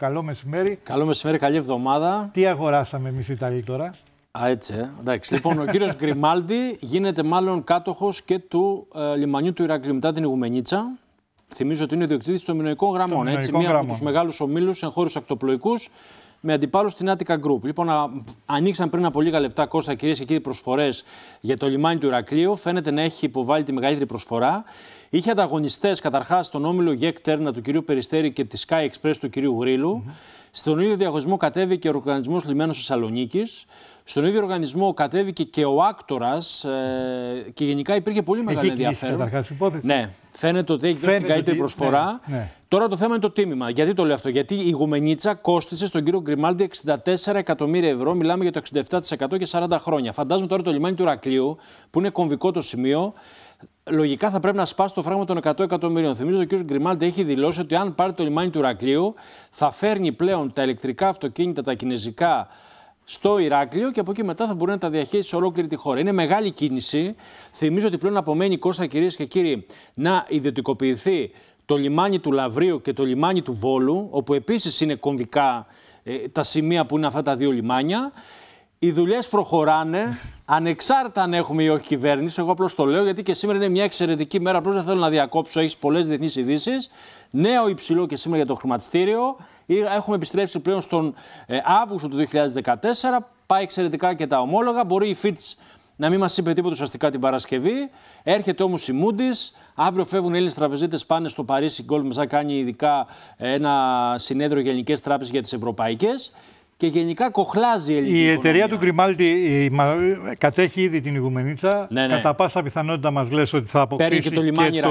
Καλό μεσημέρι. Καλό μεσημέρι, καλή εβδομάδα. Τι αγοράσαμε εμείς οι Ιταλοί τώρα. Α, έτσι, ε. εντάξει. λοιπόν, ο κύριος Γκριμάλντι γίνεται μάλλον κάτοχος και του ε, λιμανιού του Ηρακλή την Ιγουμενίτσα. Θυμίζω ότι είναι διοκτήτη των μηνοϊκών γραμμών. έτσι, μία από τους μεγάλους ομίλους εγχώριους ακτοπλοϊκούς με αντιπάλους στην Attica Group. Λοιπόν, ανοίξαν πριν από λίγα λεπτά Κώστα, κυρίες και κύριοι, προσφορές για το λιμάνι του Ηρακλείου. Φαίνεται να έχει υποβάλει τη μεγαλύτερη προσφορά. Είχε ανταγωνιστές καταρχάς τον όμιλο Γεκ Τέρνα του κυρίου Περιστέρη και τη Sky Express του κυρίου Γρήλου. Στον ίδιο διαγωνισμό κατέβηκε ο οργανισμός Λιμένος Θεσσαλονίκης. Στον ίδιο οργανισμό κατέβηκε και ο άκτορας ε, και γενικά υπήρχε πολύ μεγάλο ενδιαφέρον. Καταρχάς, υπόθεση. Ναι, φαίνεται ότι έχει δώσει την καλύτερη ναι, προσφορά. Ναι. Τώρα το θέμα είναι το τίμημα. Γιατί το λέω αυτό, Γιατί η Γουμενίτσα κόστησε στον κύριο Γκριμάλντι 64 εκατομμύρια ευρώ. Μιλάμε για το 67% και 40 χρόνια. Φαντάζομαι τώρα το λιμάνι του Ρακλείου, που είναι κομβικό το σημείο, λογικά θα πρέπει να σπάσει το φράγμα των 100 εκατομμυρίων. Θυμίζω ότι ο κ. Γκριμάλντε έχει δηλώσει ότι αν πάρει το λιμάνι του Ηρακλείου θα φέρνει πλέον τα ηλεκτρικά αυτοκίνητα, τα κινέζικα, στο Ηράκλειο και από εκεί μετά θα μπορεί να τα διαχέει σε ολόκληρη τη χώρα. Είναι μεγάλη κίνηση. Θυμίζω ότι πλέον απομένει η Κώστα, κυρίες και κύριοι, να ιδιωτικοποιηθεί το λιμάνι του Λαβρίου και το λιμάνι του Βόλου, όπου επίσης είναι κομβικά ε, τα σημεία που είναι αυτά τα δύο λιμάνια. Οι δουλειές προχωράνε. Ανεξάρτητα αν έχουμε ή όχι κυβέρνηση, εγώ απλώς το λέω γιατί και σήμερα είναι μια εξαιρετική μέρα. Απλώς δεν θέλω να διακόψω, έχεις πολλές διεθνείς ειδήσεις. Νέο υψηλό και σήμερα για το χρηματιστήριο. Έχουμε επιστρέψει πλέον στον ε, Αύγουστο του 2014. Πάει εξαιρετικά και τα ομόλογα. Μπορεί η Fitch να μην μας είπε τίποτα ουσιαστικά την Παρασκευή. Έρχεται όμως η Moody's. Αύριο φεύγουν οι Έλληνες τραπεζίτες, πάνε στο Παρίσι. Η Goldman κάνει ειδικά ε, ένα συνέδριο για ελληνικές τράπεζες για τις ευρωπαϊκές και γενικά κοχλάζει η ελληνική. Η οικονομία. εταιρεία του Γκριμάλτη κατέχει ήδη την Ιγουμενίτσα. Ναι, ναι. Κατά πάσα πιθανότητα μας λες ότι θα αποκτήσει και το λιμάνι και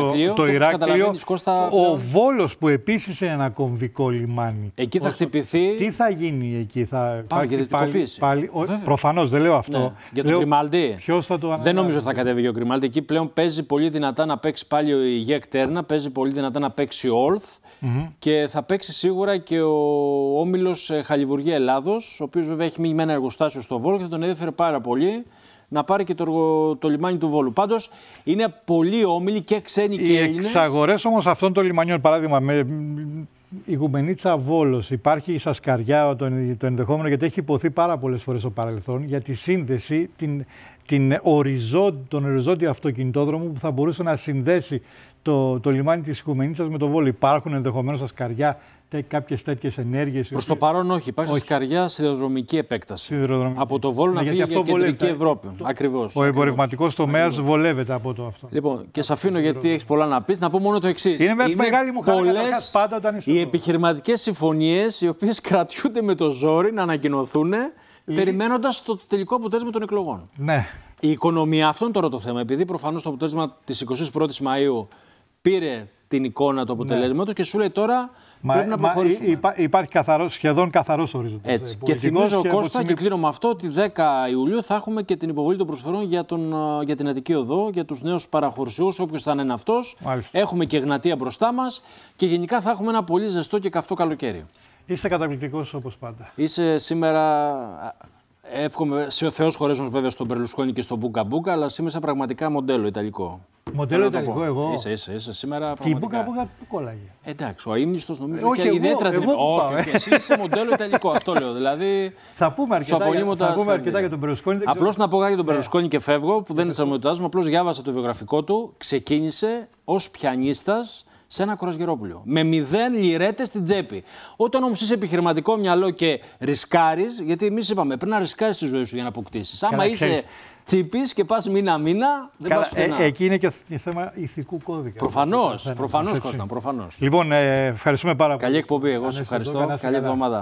Ο Βόλος που επίση είναι ένα κομβικό λιμάνι. Εκεί θα χτυπηθεί. Τι θα γίνει εκεί, θα Πάμε πάλι. πάλι... Προφανώς δεν λέω αυτό. Ναι. Για τον Γκριμάλτη. θα το αναλάβει. Δεν νομίζω ότι θα κατέβει ο Γκριμάλτη. Εκεί πλέον παίζει πολύ δυνατά να παίξει πάλι η Γεκ παίζει πολύ δυνατά να παίξει ο Όλθ και θα παίξει σίγουρα και ο Όμιλος ε, Χαλιβουργία Ελλάδα Ελλάδο, ο οποίος βέβαια έχει μείνει με ένα εργοστάσιο στο Βόλο και θα τον ενδιαφέρει πάρα πολύ να πάρει και το, το λιμάνι του Βόλου. Πάντως είναι πολύ όμιλοι και ξένοι και Έλληνες. Οι εξαγορές όμως αυτών των λιμανιών, παράδειγμα, με... η Γουμενίτσα Βόλος, υπάρχει η Σασκαριά το, το ενδεχόμενο, γιατί έχει υποθεί πάρα πολλές φορές στο παρελθόν για τη σύνδεση, την, την οριζόν, τον οριζόντιο αυτοκινητόδρομο που θα μπορούσε να συνδέσει το, το λιμάνι της σας με το Βόλο. Υπάρχουν ενδεχομένως σκαριά κάποιες τέτοιες ενέργειες. Προς το παρόν όχι. Υπάρχει όχι. σκαριά σιδηροδρομική επέκταση. Σιδηροδρομική. Από το Βόλο ναι, να φύγει για την Κεντρική Ευρώπη. Το... Ακριβώς. Ο εμπορευματικός τομέας βολεύεται από το αυτό. Λοιπόν, και σε αφήνω γιατί έχεις πολλά να πεις. Να πω μόνο το εξής. Είναι, μεγάλη μου χαρά πάντα όταν Οι επιχειρηματικές συμφωνίες οι οποίες κρατιούνται με το ζόρι να ανακοινωθούν περιμένοντας το τελικό αποτέλεσμα των εκλογών. Ναι. Η οικονομία, αυτό είναι τώρα το θέμα. Επειδή προφανώς το αποτέλεσμα της 21η Μαου πήρε την εικόνα του αποτελέσματο ναι. και σου λέει τώρα πρέπει να προχωρήσουμε. υπάρχει καθαρό, σχεδόν καθαρός ορίζοντας. Έτσι. Ε, και θυμίζω, και Κώστα, και, κλείνω με αυτό, ότι 10 Ιουλίου θα έχουμε και την υποβολή των προσφορών για, τον, ε, για την Αττική Οδό, για τους νέους παραχωρησιούς, όποιος θα είναι αυτό. Έχουμε και γνατεία μπροστά μας και γενικά θα έχουμε ένα πολύ ζεστό και καυτό καλοκαίρι. Είσαι καταπληκτικός όπως πάντα. Είσαι σήμερα. Ε, εύχομαι σε ο Θεός βέβαια στον Περλουσκόνη και στον Μπούκα Μπούκα, αλλά σήμερα πραγματικά μοντέλο Ιταλικό. Μοντέλο Ιταλικό, εγώ. Είσαι, είσαι, είσαι σήμερα. Και η Μπούκα Μπούκα που κόλλαγε. Εντάξει, ο αίμνητο νομίζω έχει έχει ιδιαίτερα την Όχι, όχι, ε. εσύ είσαι μοντέλο Ιταλικό, αυτό λέω. Δηλαδή. Θα πούμε αρκετά, για, τον Περουσκόνη. Απλώς να πω για τον ναι. Περουσκόνη και φεύγω, που δεν ναι. είναι σαν Απλώς διάβασα το βιογραφικό του, ξεκίνησε ως πιανίστας σε ένα κρουαζιερόπουλο. Με μηδέν λιρέτες στην τσέπη. Όταν όμως είσαι επιχειρηματικό μυαλό και ρισκάρεις, γιατί εμείς είπαμε πρέπει να ρισκάρεις τη ζωή σου για να αποκτήσεις. Άμα είσαι τσίπης και πας μήνα-μήνα, δεν πας ε, εκεί είναι και θέμα ηθικού κώδικα. Προφανώς, προφανώ Κώστα, προφανώς. Λοιπόν, ε, ευχαριστούμε πάρα πολύ. Καλή εκπομπή, εγώ σε ευχαριστώ. Καλή εβδομάδα.